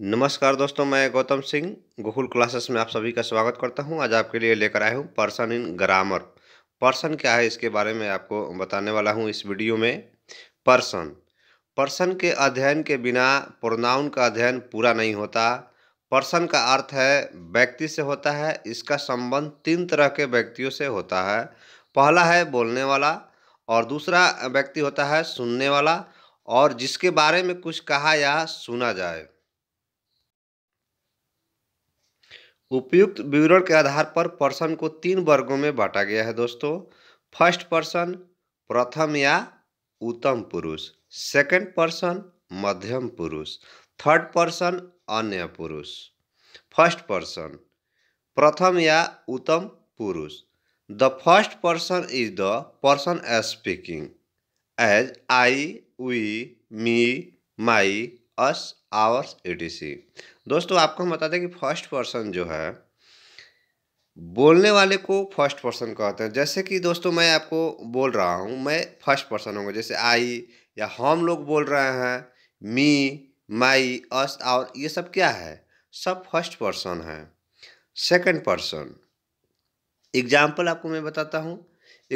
नमस्कार दोस्तों मैं गौतम सिंह गोकुल क्लासेस में आप सभी का स्वागत करता हूं आज आपके लिए लेकर आया हूं पर्सन इन ग्रामर पर्सन क्या है इसके बारे में आपको बताने वाला हूं इस वीडियो में पर्सन पर्सन के अध्ययन के बिना प्रोनाउन का अध्ययन पूरा नहीं होता पर्सन का अर्थ है व्यक्ति से होता है इसका संबंध तीन तरह के व्यक्तियों से होता है पहला है बोलने वाला और दूसरा व्यक्ति होता है सुनने वाला और जिसके बारे में कुछ कहा या सुना जाए उपयुक्त विवरण के आधार पर पर्सन को तीन वर्गों में बांटा गया है दोस्तों फर्स्ट पर्सन प्रथम या उत्तम पुरुष सेकंड पर्सन मध्यम पुरुष थर्ड पर्सन अन्य पुरुष फर्स्ट पर्सन प्रथम या उत्तम पुरुष the first person is the person speaking as I we me my us ours ETC दोस्तों आपको हम बता दें कि फर्स्ट पर्सन जो है बोलने वाले को फर्स्ट पर्सन कहते हैं जैसे कि दोस्तों मैं आपको बोल रहा हूँ मैं फर्स्ट पर्सन होंगे जैसे आई या हम लोग बोल रहे हैं मी माई अस और ये सब क्या है सब फर्स्ट पर्सन है सेकंड पर्सन एग्जाम्पल आपको मैं बताता हूँ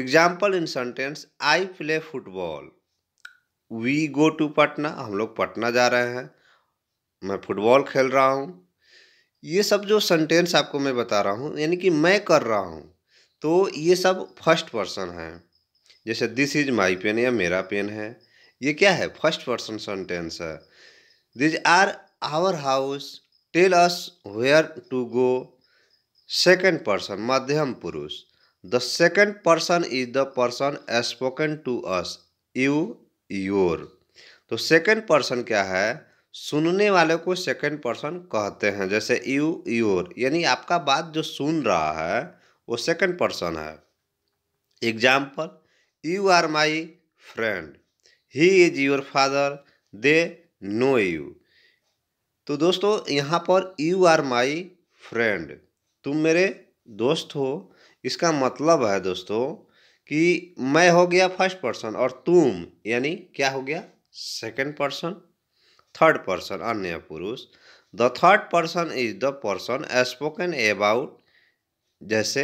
example in sentence I play football we go to Patna हम लोग पटना जा रहे हैं मैं फुटबॉल खेल रहा हूँ ये सब जो सेंटेंस आपको मैं बता रहा हूँ यानी कि मैं कर रहा हूँ तो ये सब फर्स्ट पर्सन है जैसे दिस इज माई पेन या मेरा पेन है ये क्या है फर्स्ट पर्सन सेंटेंस है these are our house tell us where to go second person मध्यम पुरुष the second person is the person spoken to as you your तो सेकेंड पर्सन क्या है सुनने वाले को सेकंड पर्सन कहते हैं जैसे यू योर यानी आपका बात जो सुन रहा है वो सेकंड पर्सन है example you are my friend he is your father they know you तो दोस्तों यहाँ पर यू आर माई फ्रेंड तुम मेरे दोस्त हो इसका मतलब है दोस्तों कि मैं हो गया फर्स्ट पर्सन और तुम यानी क्या हो गया सेकंड पर्सन थर्ड पर्सन अन्य पुरुष the third person is the person spoken about जैसे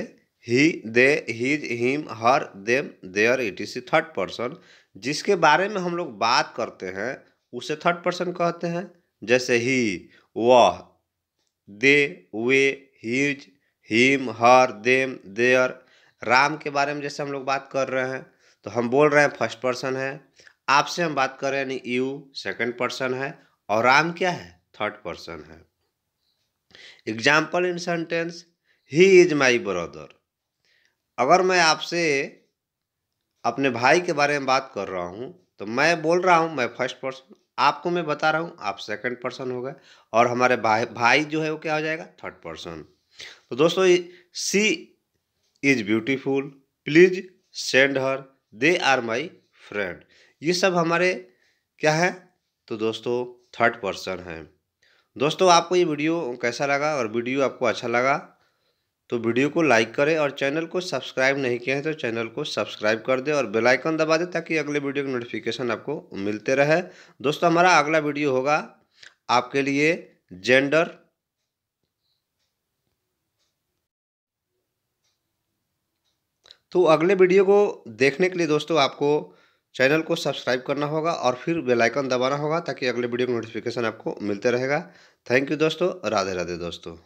he they his him her them their it is third person जिसके बारे में हम लोग बात करते हैं उसे थर्ड पर्सन कहते हैं जैसे ही वह दे वे his him her them their Ram के बारे में जैसे हम लोग बात कर रहे हैं तो हम बोल रहे हैं फर्स्ट पर्सन है आपसे हम बात कर रहे हैं यू सेकंड पर्सन है और आम क्या है थर्ड पर्सन है example in sentence he is my brother अगर मैं आपसे अपने भाई के बारे में बात कर रहा हूँ तो मैं बोल रहा हूँ मैं फर्स्ट पर्सन आपको मैं बता रहा हूँ आप सेकंड पर्सन हो गए और हमारे भाई भाई जो है वो क्या हो जाएगा थर्ड पर्सन तो दोस्तों she is beautiful please send her they are my friend ये सब हमारे क्या है तो दोस्तों थर्ड पर्सन है दोस्तों आपको ये वीडियो कैसा लगा और वीडियो आपको अच्छा लगा तो वीडियो को लाइक करें और चैनल को सब्सक्राइब नहीं किया है तो चैनल को सब्सक्राइब कर दें और बेल आइकन दबा दें ताकि अगले वीडियो की नोटिफिकेशन आपको मिलते रहे दोस्तों हमारा अगला वीडियो होगा आपके लिए जेंडर तो अगले वीडियो को देखने के लिए दोस्तों आपको चैनल को सब्सक्राइब करना होगा और फिर बेल आइकन दबाना होगा ताकि अगले वीडियो में नोटिफिकेशन आपको मिलते रहेगा थैंक यू दोस्तों राधे राधे दोस्तों